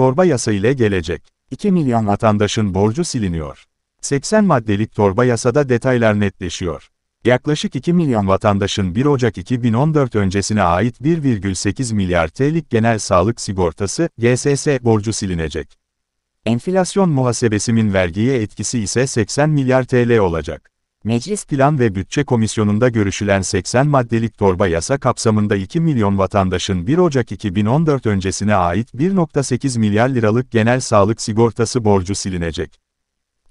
Torba yasa ile gelecek. 2 milyon vatandaşın borcu siliniyor. 80 maddelik torba yasada detaylar netleşiyor. Yaklaşık 2 milyon vatandaşın 1 Ocak 2014 öncesine ait 1,8 milyar TL'lik genel sağlık sigortası, GSS borcu silinecek. Enflasyon muhasebesimin vergiye etkisi ise 80 milyar TL olacak. Meclis Plan ve Bütçe Komisyonu'nda görüşülen 80 maddelik torba yasa kapsamında 2 milyon vatandaşın 1 Ocak 2014 öncesine ait 1.8 milyar liralık genel sağlık sigortası borcu silinecek.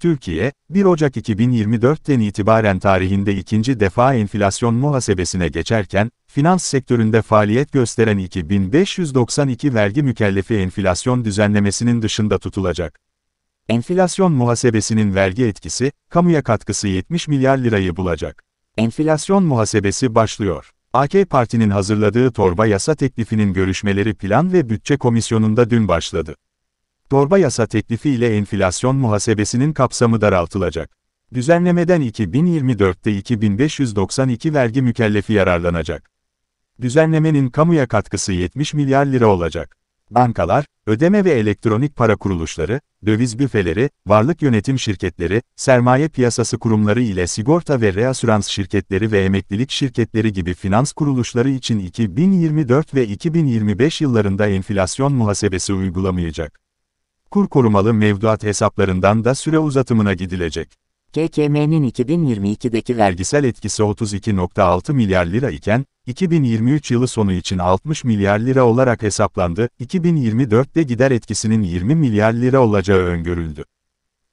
Türkiye, 1 Ocak 2024'ten itibaren tarihinde ikinci defa enflasyon muhasebesine geçerken, finans sektöründe faaliyet gösteren 2592 vergi mükellefi enflasyon düzenlemesinin dışında tutulacak. Enflasyon muhasebesinin vergi etkisi, kamuya katkısı 70 milyar lirayı bulacak. Enflasyon muhasebesi başlıyor. AK Parti'nin hazırladığı torba yasa teklifinin görüşmeleri Plan ve Bütçe Komisyonu'nda dün başladı. Torba yasa teklifi ile enflasyon muhasebesinin kapsamı daraltılacak. Düzenlemeden 2024'te 2592 vergi mükellefi yararlanacak. Düzenlemenin kamuya katkısı 70 milyar lira olacak bankalar, ödeme ve elektronik para kuruluşları, döviz büfeleri, varlık yönetim şirketleri, sermaye piyasası kurumları ile sigorta ve reasürans şirketleri ve emeklilik şirketleri gibi finans kuruluşları için 2024 ve 2025 yıllarında enflasyon muhasebesi uygulamayacak. Kur korumalı mevduat hesaplarından da süre uzatımına gidilecek. KKM'nin 2022'deki vergisel etkisi 32.6 milyar lira iken, 2023 yılı sonu için 60 milyar lira olarak hesaplandı, 2024'te gider etkisinin 20 milyar lira olacağı öngörüldü.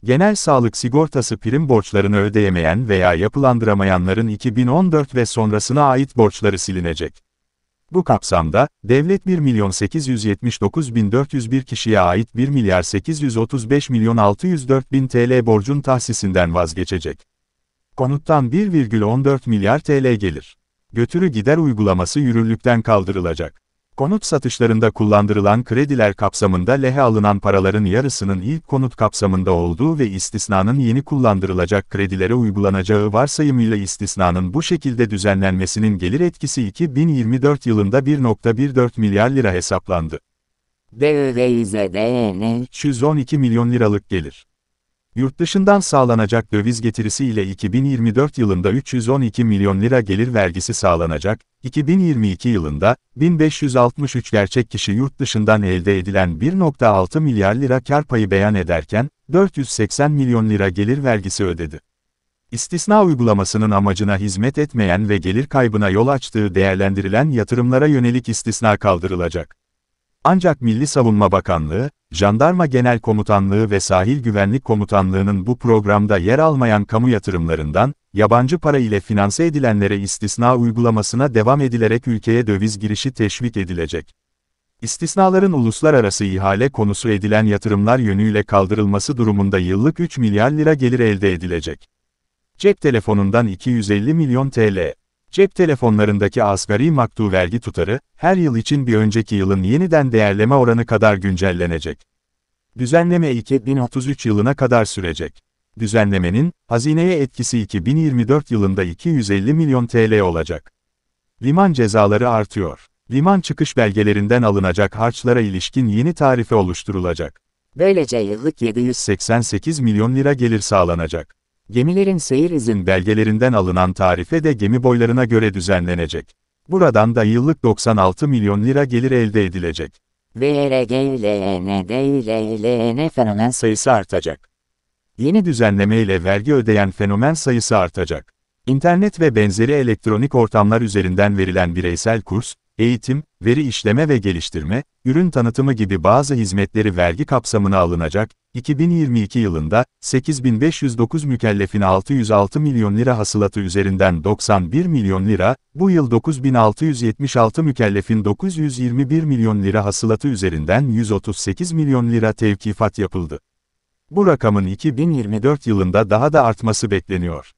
Genel sağlık sigortası prim borçlarını ödeyemeyen veya yapılandıramayanların 2014 ve sonrasına ait borçları silinecek. Bu kapsamda, devlet 1.879.401 kişiye ait 1 TL borcun tahsisinden vazgeçecek. Konuttan 1,14 milyar TL gelir. Götürü gider uygulaması yürürlükten kaldırılacak. Konut satışlarında kullandırılan krediler kapsamında lehe alınan paraların yarısının ilk konut kapsamında olduğu ve istisnanın yeni kullandırılacak kredilere uygulanacağı varsayımıyla istisnanın bu şekilde düzenlenmesinin gelir etkisi 2024 yılında 1.14 milyar lira hesaplandı. 112 milyon liralık gelir. Yurt dışından sağlanacak döviz getirisi ile 2024 yılında 312 milyon lira gelir vergisi sağlanacak, 2022 yılında 1563 gerçek kişi yurt dışından elde edilen 1.6 milyar lira kar payı beyan ederken 480 milyon lira gelir vergisi ödedi. İstisna uygulamasının amacına hizmet etmeyen ve gelir kaybına yol açtığı değerlendirilen yatırımlara yönelik istisna kaldırılacak. Ancak Milli Savunma Bakanlığı, Jandarma Genel Komutanlığı ve Sahil Güvenlik Komutanlığı'nın bu programda yer almayan kamu yatırımlarından, yabancı para ile finanse edilenlere istisna uygulamasına devam edilerek ülkeye döviz girişi teşvik edilecek. İstisnaların uluslararası ihale konusu edilen yatırımlar yönüyle kaldırılması durumunda yıllık 3 milyar lira gelir elde edilecek. Cep telefonundan 250 milyon TL Cep telefonlarındaki asgari maktu vergi tutarı, her yıl için bir önceki yılın yeniden değerleme oranı kadar güncellenecek. Düzenleme ilk 2033 yılına kadar sürecek. Düzenlemenin, hazineye etkisi 2024 yılında 250 milyon TL olacak. Liman cezaları artıyor. Liman çıkış belgelerinden alınacak harçlara ilişkin yeni tarife oluşturulacak. Böylece yıllık 788 milyon lira gelir sağlanacak. Gemilerin seyir izin belgelerinden alınan tarife de gemi boylarına göre düzenlenecek. Buradan da yıllık 96 milyon lira gelir elde edilecek. VRGLNDLLN fenomen sayısı artacak. Yeni düzenleme ile vergi ödeyen fenomen sayısı artacak. İnternet ve benzeri elektronik ortamlar üzerinden verilen bireysel kurs, eğitim, veri işleme ve geliştirme, ürün tanıtımı gibi bazı hizmetleri vergi kapsamına alınacak, 2022 yılında 8509 mükellefin 606 milyon lira hasılatı üzerinden 91 milyon lira, bu yıl 9676 mükellefin 921 milyon lira hasılatı üzerinden 138 milyon lira tevkifat yapıldı. Bu rakamın 2024 yılında daha da artması bekleniyor.